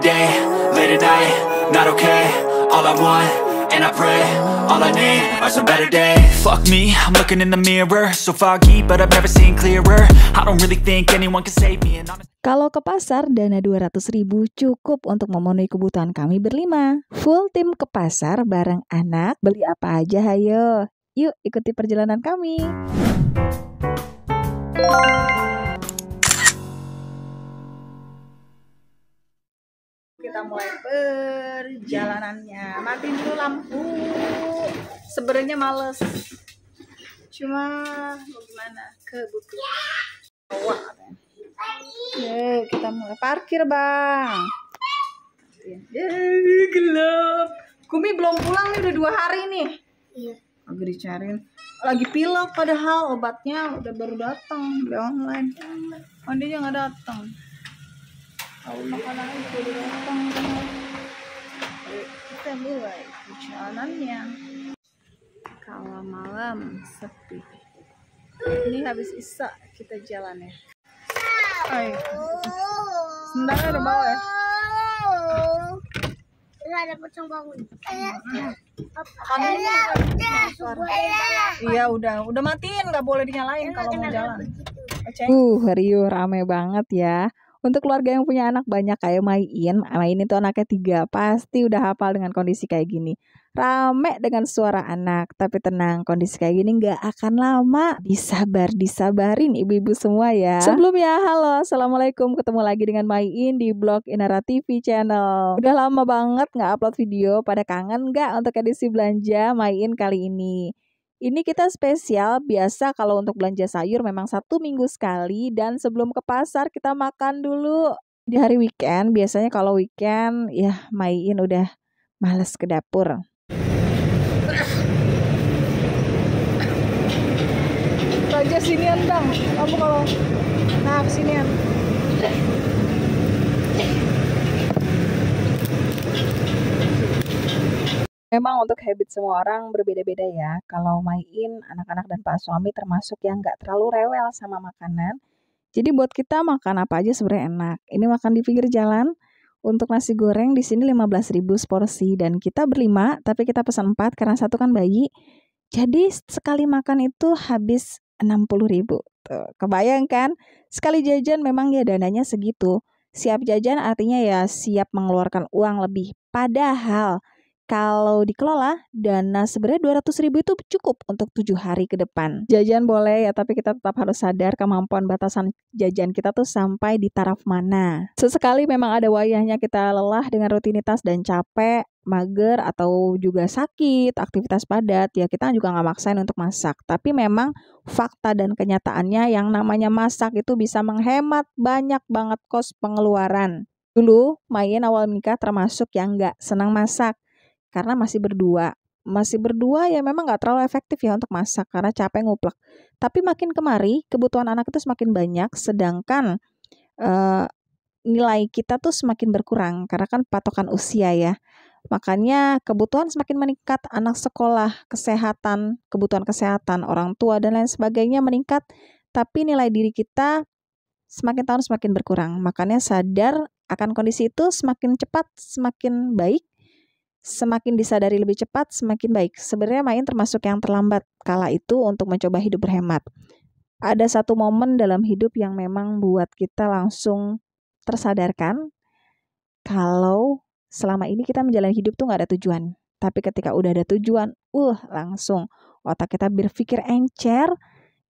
day, late at night, not okay All I want, and I pray, kalau ke pasar, dana 200 ribu cukup untuk memenuhi kebutuhan kami berlima. Full tim ke pasar bareng anak, beli apa aja hayo. Yuk ikuti perjalanan kami. kita mulai perjalanannya matiin dulu lampu sebenarnya males cuma mau gimana kebutuhan yeah. wah kita mulai parkir bang Yeay, gelap Kumi belum pulang nih udah dua hari nih iya dicariin lagi pilek padahal obatnya udah baru datang di online oh iya. dia nggak datang makanan itu dipotong kita mulai perjalanannya kalau malam sepi ini habis isa kita jalan ya Ay, sendalnya udah bawa ya Enggak ada pocong bangun. Iya udah, udah matiin nggak boleh dinyalain kalau mau jalan. Uh, Rio rame banget ya. Untuk keluarga yang punya anak banyak kayak Mayin, Mayin itu anaknya tiga, pasti udah hafal dengan kondisi kayak gini. Rame dengan suara anak, tapi tenang kondisi kayak gini nggak akan lama. Disabar, disabarin ibu-ibu semua ya. Sebelum ya, halo, assalamualaikum, ketemu lagi dengan Mayin di blog Inara TV channel. Udah lama banget nggak upload video, pada kangen nggak untuk edisi belanja Mayin kali ini? Ini kita spesial, biasa kalau untuk belanja sayur memang satu minggu sekali dan sebelum ke pasar kita makan dulu di hari weekend. Biasanya kalau weekend ya Maiin udah males ke dapur. Belanja sinian bang, kamu kalau nah sinian. Memang untuk habit semua orang berbeda-beda ya. Kalau main, anak-anak dan pak suami termasuk yang nggak terlalu rewel sama makanan. Jadi buat kita makan apa aja sebenarnya enak. Ini makan di pinggir jalan. Untuk nasi goreng di sini 15.000 seporsi dan kita berlima, tapi kita pesan 4 karena satu kan bayi. Jadi sekali makan itu habis 60.000. Tuh, kebayang kan? Sekali jajan memang ya dananya segitu. Siap jajan artinya ya siap mengeluarkan uang lebih. Padahal kalau dikelola, dana sebenarnya 200 ribu itu cukup untuk tujuh hari ke depan. Jajan boleh ya, tapi kita tetap harus sadar kemampuan batasan jajan kita tuh sampai di taraf mana. Sesekali memang ada wayahnya kita lelah dengan rutinitas dan capek, mager atau juga sakit, aktivitas padat, ya kita juga nggak maksain untuk masak. Tapi memang fakta dan kenyataannya yang namanya masak itu bisa menghemat banyak banget kos pengeluaran. Dulu, main awal menikah termasuk yang nggak senang masak karena masih berdua. Masih berdua ya memang nggak terlalu efektif ya untuk masak karena capek nguplek. Tapi makin kemari kebutuhan anak itu semakin banyak, sedangkan uh, nilai kita tuh semakin berkurang karena kan patokan usia ya. Makanya kebutuhan semakin meningkat, anak sekolah, kesehatan, kebutuhan kesehatan, orang tua dan lain sebagainya meningkat, tapi nilai diri kita semakin tahun semakin berkurang. Makanya sadar akan kondisi itu semakin cepat semakin baik semakin disadari lebih cepat, semakin baik. Sebenarnya main termasuk yang terlambat kala itu untuk mencoba hidup berhemat. Ada satu momen dalam hidup yang memang buat kita langsung tersadarkan kalau selama ini kita menjalani hidup tuh nggak ada tujuan. Tapi ketika udah ada tujuan, uh langsung otak kita berpikir encer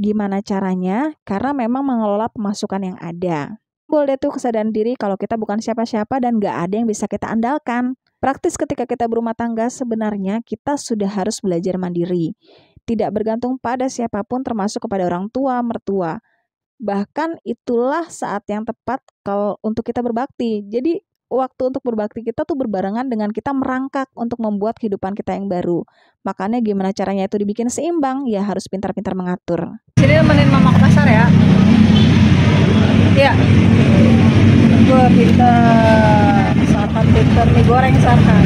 gimana caranya karena memang mengelola pemasukan yang ada. Boleh tuh kesadaran diri kalau kita bukan siapa-siapa dan gak ada yang bisa kita andalkan. Praktis ketika kita berumah tangga, sebenarnya kita sudah harus belajar mandiri, tidak bergantung pada siapapun, termasuk kepada orang tua, mertua. Bahkan itulah saat yang tepat kalau untuk kita berbakti. Jadi waktu untuk berbakti kita tuh berbarengan dengan kita merangkak untuk membuat kehidupan kita yang baru. Makanya gimana caranya itu dibikin seimbang, ya harus pintar-pintar mengatur. Jadi temenin mama ke pasar ya? Iya. Bogor pinter santan pinter mie goreng santan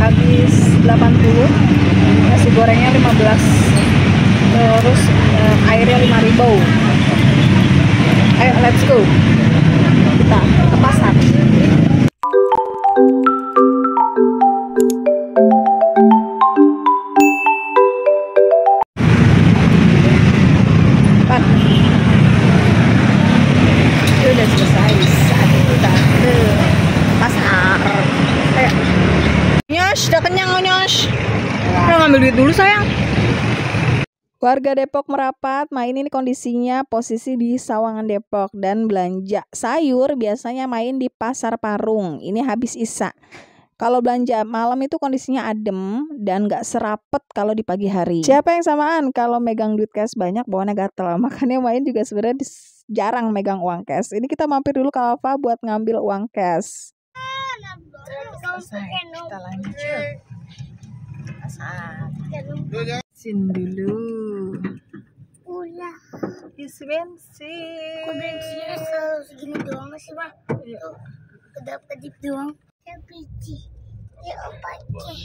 habis 80 nasi gorengnya 15 terus eh, airnya 5 ribu ayo let's go kita ke pasar Warga Depok merapat, main ini kondisinya posisi di Sawangan Depok dan belanja sayur biasanya main di Pasar Parung. Ini habis Isa. Kalau belanja malam itu kondisinya adem dan gak serapet kalau di pagi hari. Siapa yang samaan? Kalau megang duit cash banyak bawaannya gatel. Makanya main juga sebenarnya jarang megang uang cash. Ini kita mampir dulu ke Alfa buat ngambil uang cash. Selesai, kita lanjut. Asal bensin dulu ulah isi bensin kok bensinnya selalu segini doang sih pak, iya. kedap kedip doang ya biji ya apa ya. ini?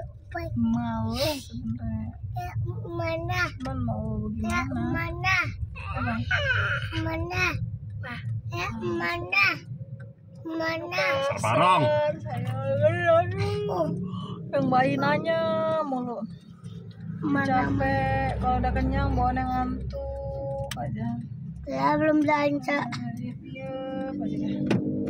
Ya, mau sebenarnya mana mau mana mana ya mana Mana? Sar barong. Yang bayi nanya mulu. Capek. Kalau udah kenyang bawa ngantuk aja. Ya belum belanja.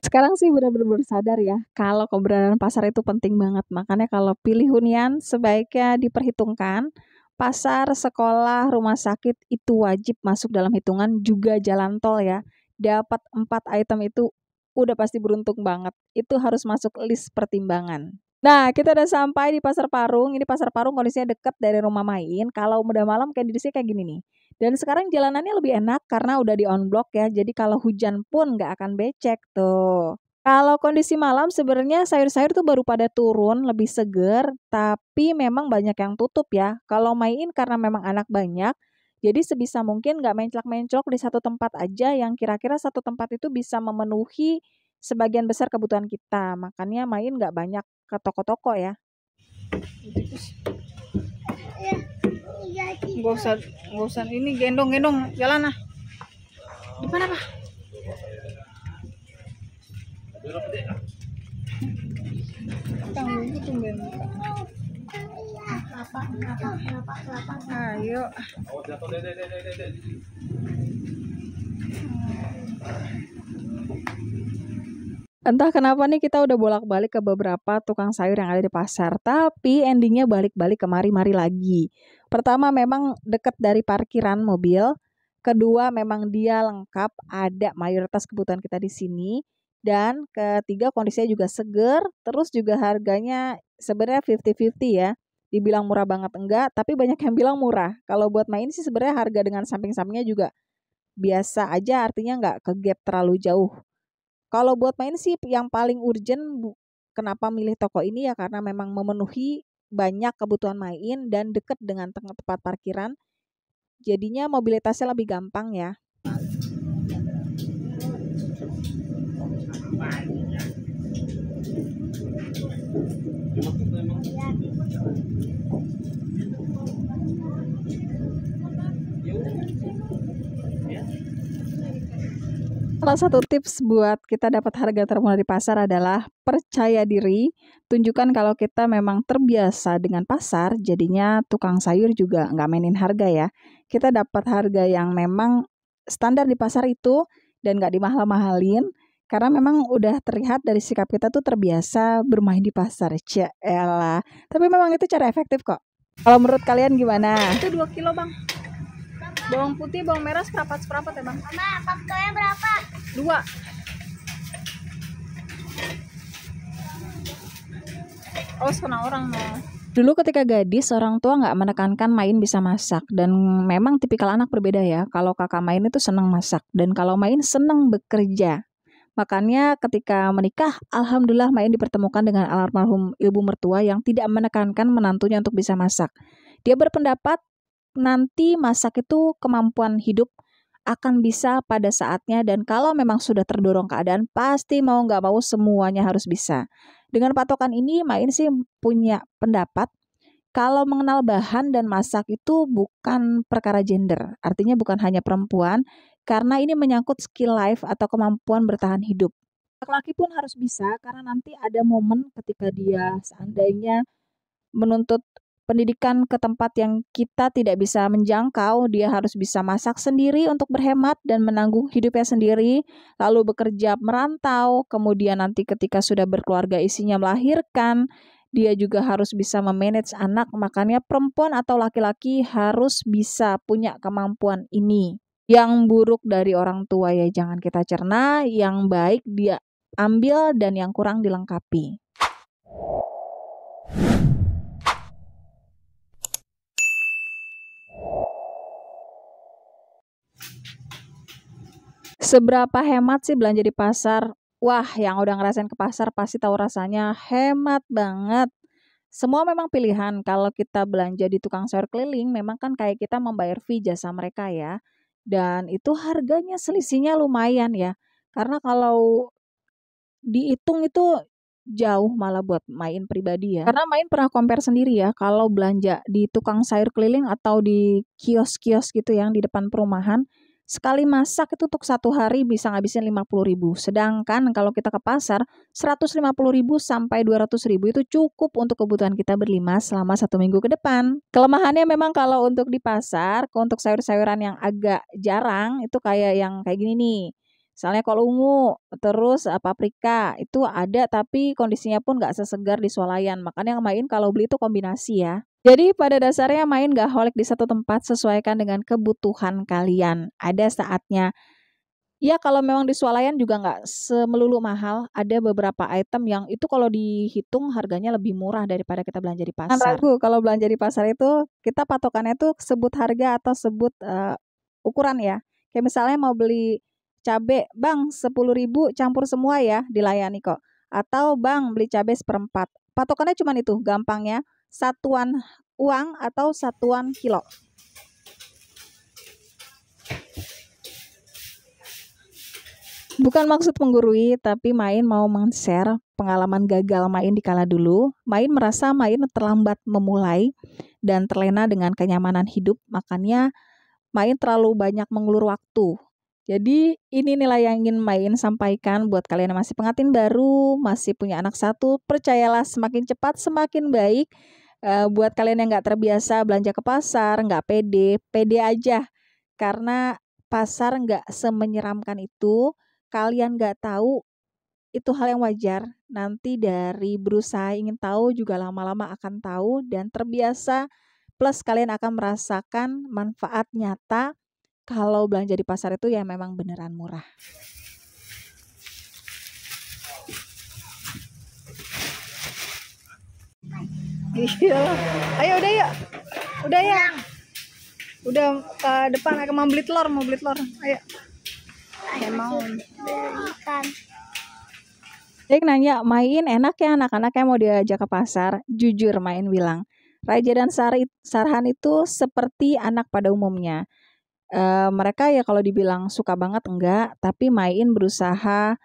Sekarang sih benar-benar sadar ya kalau keberadaan pasar itu penting banget. Makanya kalau pilih hunian sebaiknya diperhitungkan pasar, sekolah, rumah sakit itu wajib masuk dalam hitungan juga jalan tol ya. Dapat empat item itu udah pasti beruntung banget. Itu harus masuk list pertimbangan. Nah, kita udah sampai di Pasar Parung. Ini Pasar Parung kondisinya deket dari rumah main. Kalau udah malam kayak di kondisinya kayak gini nih. Dan sekarang jalanannya lebih enak karena udah di on block ya. Jadi kalau hujan pun nggak akan becek tuh. Kalau kondisi malam sebenarnya sayur-sayur tuh baru pada turun, lebih seger, tapi memang banyak yang tutup ya. Kalau main karena memang anak banyak, jadi sebisa mungkin nggak menclok-menclok di satu tempat aja yang kira-kira satu tempat itu bisa memenuhi sebagian besar kebutuhan kita. Makanya main nggak banyak ke toko-toko ya. Gak usah, ini gendong gendong jalan lah. Di mana pak? Tanggung itu gendong ayo Entah kenapa nih kita udah bolak-balik ke beberapa tukang sayur yang ada di pasar, tapi endingnya balik-balik kemari mari lagi. Pertama memang dekat dari parkiran mobil, kedua memang dia lengkap, ada mayoritas kebutuhan kita di sini, dan ketiga kondisinya juga seger, terus juga harganya sebenarnya 50-50 ya dibilang murah banget enggak, tapi banyak yang bilang murah. Kalau buat main sih sebenarnya harga dengan samping-sampingnya juga biasa aja artinya enggak ke gap terlalu jauh. Kalau buat main sih yang paling urgent kenapa milih toko ini ya karena memang memenuhi banyak kebutuhan main dan dekat dengan tempat parkiran. Jadinya mobilitasnya lebih gampang ya. Iya, gitu. Salah satu tips buat kita dapat harga termurah di pasar adalah percaya diri, tunjukkan kalau kita memang terbiasa dengan pasar, jadinya tukang sayur juga nggak mainin harga ya. Kita dapat harga yang memang standar di pasar itu dan nggak dimahal-mahalin, karena memang udah terlihat dari sikap kita tuh terbiasa bermain di pasar. Ciela. Tapi memang itu cara efektif kok. Kalau menurut kalian gimana? Itu 2 kilo bang. Bawang putih, bawang merah seperapat seperapat ya bang. Mama, pakai berapa? Dua. Oh, sana orang mau. Dulu ketika gadis, orang tua nggak menekankan main bisa masak. Dan memang tipikal anak berbeda ya. Kalau kakak main itu seneng masak. Dan kalau main seneng bekerja. Makanya ketika menikah, alhamdulillah Main dipertemukan dengan almarhum ibu mertua yang tidak menekankan menantunya untuk bisa masak. Dia berpendapat nanti masak itu kemampuan hidup akan bisa pada saatnya dan kalau memang sudah terdorong keadaan pasti mau nggak mau semuanya harus bisa. Dengan patokan ini Main sih punya pendapat kalau mengenal bahan dan masak itu bukan perkara gender, artinya bukan hanya perempuan, karena ini menyangkut skill life atau kemampuan bertahan hidup. Laki-laki pun harus bisa, karena nanti ada momen ketika dia seandainya menuntut pendidikan ke tempat yang kita tidak bisa menjangkau, dia harus bisa masak sendiri untuk berhemat dan menanggung hidupnya sendiri, lalu bekerja merantau, kemudian nanti ketika sudah berkeluarga isinya melahirkan, dia juga harus bisa memanage anak, makanya perempuan atau laki-laki harus bisa punya kemampuan ini. Yang buruk dari orang tua ya jangan kita cerna, yang baik dia ambil dan yang kurang dilengkapi. Seberapa hemat sih belanja di pasar? Wah, yang udah ngerasain ke pasar pasti tahu rasanya hemat banget. Semua memang pilihan. Kalau kita belanja di tukang sayur keliling, memang kan kayak kita membayar fee jasa mereka ya. Dan itu harganya selisihnya lumayan ya. Karena kalau dihitung itu jauh malah buat main pribadi ya. Karena main pernah compare sendiri ya, kalau belanja di tukang sayur keliling atau di kios-kios gitu yang di depan perumahan, Sekali masak itu untuk satu hari bisa ngabisin puluh ribu. Sedangkan kalau kita ke pasar, seratus lima puluh ribu sampai dua ratus ribu itu cukup untuk kebutuhan kita berlima selama satu minggu ke depan. Kelemahannya memang kalau untuk di pasar, untuk sayur-sayuran yang agak jarang, itu kayak yang kayak gini nih. Misalnya kalau ungu, terus eh, paprika, itu ada tapi kondisinya pun nggak sesegar di swalayan. Makanya yang main kalau beli itu kombinasi ya. Jadi pada dasarnya main gak holik di satu tempat sesuaikan dengan kebutuhan kalian. Ada saatnya. Ya kalau memang di swalayan juga nggak semelulu mahal. Ada beberapa item yang itu kalau dihitung harganya lebih murah daripada kita belanja di pasar. ragu kalau belanja di pasar itu kita patokannya itu sebut harga atau sebut uh, ukuran ya. Kayak misalnya mau beli cabe, bang sepuluh ribu campur semua ya dilayani kok. Atau bang beli cabe seperempat. Patokannya cuma itu gampangnya satuan uang atau satuan kilo. Bukan maksud menggurui, tapi Main mau men-share pengalaman gagal Main di kala dulu. Main merasa Main terlambat memulai dan terlena dengan kenyamanan hidup, makanya Main terlalu banyak mengulur waktu. Jadi ini nilai yang ingin Main sampaikan buat kalian yang masih pengantin baru, masih punya anak satu, percayalah semakin cepat semakin baik uh, buat kalian yang nggak terbiasa belanja ke pasar nggak pede pede aja karena pasar nggak semenyeramkan itu kalian nggak tahu itu hal yang wajar nanti dari berusaha ingin tahu juga lama-lama akan tahu dan terbiasa plus kalian akan merasakan manfaat nyata kalau belanja di pasar itu ya memang beneran murah. Iya. Ayo udah ya Udah ya. Udah ke depan aku mau beli telur, mau beli telur. Ayo. Ayo mau ikan. Dek nanya, main enak ya anak-anaknya anak mau diajak ke pasar? Jujur main bilang. Raja dan Sari, Sarhan itu seperti anak pada umumnya. E, mereka ya kalau dibilang suka banget enggak, tapi main berusaha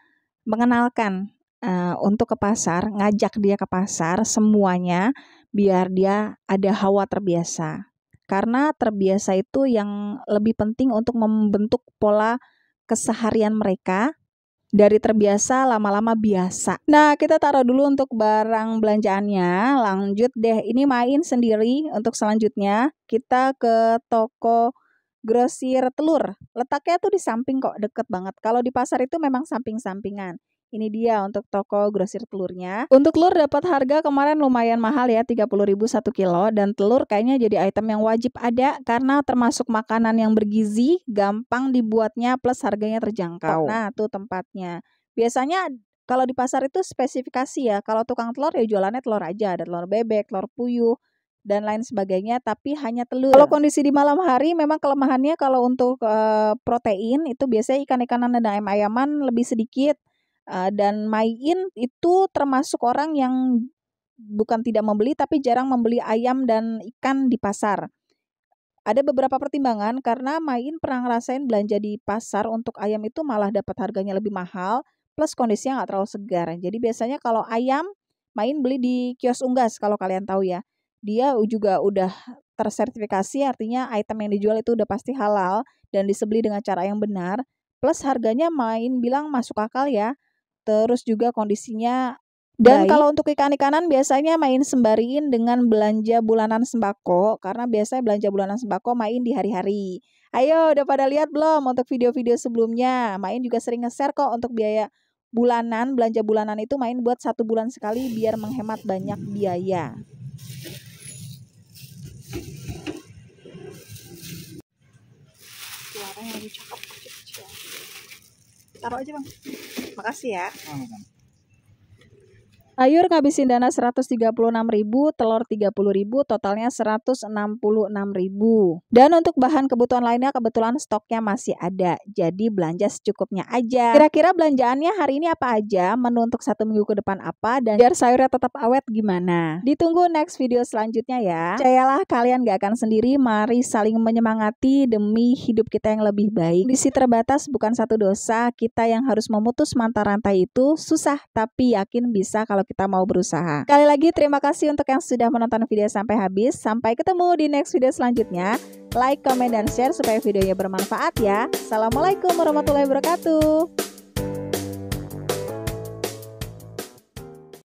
mengenalkan e, untuk ke pasar, ngajak dia ke pasar semuanya biar dia ada hawa terbiasa. Karena terbiasa itu yang lebih penting untuk membentuk pola keseharian mereka dari terbiasa lama-lama biasa. Nah, kita taruh dulu untuk barang belanjaannya. Lanjut deh, ini main sendiri untuk selanjutnya. Kita ke toko grosir telur. Letaknya tuh di samping kok, deket banget. Kalau di pasar itu memang samping-sampingan. Ini dia untuk toko grosir telurnya. Untuk telur dapat harga kemarin lumayan mahal ya, 30.000 satu kilo dan telur kayaknya jadi item yang wajib ada karena termasuk makanan yang bergizi, gampang dibuatnya plus harganya terjangkau. Nah, tuh tempatnya. Biasanya kalau di pasar itu spesifikasi ya. Kalau tukang telur ya jualannya telur aja, ada telur bebek, telur puyuh, dan lain sebagainya tapi hanya telur. Kalau kondisi di malam hari memang kelemahannya kalau untuk e, protein itu biasanya ikan-ikanan dan ayam-ayaman lebih sedikit dan main itu termasuk orang yang bukan tidak membeli tapi jarang membeli ayam dan ikan di pasar. Ada beberapa pertimbangan karena Main pernah ngerasain belanja di pasar untuk ayam itu malah dapat harganya lebih mahal plus kondisinya nggak terlalu segar. Jadi biasanya kalau ayam Main beli di kios unggas kalau kalian tahu ya. Dia juga udah tersertifikasi artinya item yang dijual itu udah pasti halal dan disebeli dengan cara yang benar. Plus harganya Main bilang masuk akal ya terus juga kondisinya dan Baik. kalau untuk ikan-ikanan biasanya main sembariin dengan belanja bulanan sembako karena biasanya belanja bulanan sembako main di hari-hari. Ayo udah pada lihat belum untuk video-video sebelumnya? Main juga sering nge-share kok untuk biaya bulanan, belanja bulanan itu main buat satu bulan sekali biar menghemat banyak biaya. Suara yang cakep taruh aja bang makasih ya oh, Sayur ngabisin dana 136.000, telur 30.000, totalnya 166.000. Dan untuk bahan kebutuhan lainnya kebetulan stoknya masih ada. Jadi belanja secukupnya aja. Kira-kira belanjaannya hari ini apa aja? Menu untuk satu minggu ke depan apa? Dan biar sayurnya tetap awet gimana? Ditunggu next video selanjutnya ya. Percayalah kalian gak akan sendiri. Mari saling menyemangati demi hidup kita yang lebih baik. Kondisi terbatas bukan satu dosa. Kita yang harus memutus mata rantai itu susah tapi yakin bisa kalau kita mau berusaha. Sekali lagi terima kasih untuk yang sudah menonton video sampai habis. Sampai ketemu di next video selanjutnya. Like, comment, dan share supaya videonya bermanfaat ya. Assalamualaikum warahmatullahi wabarakatuh.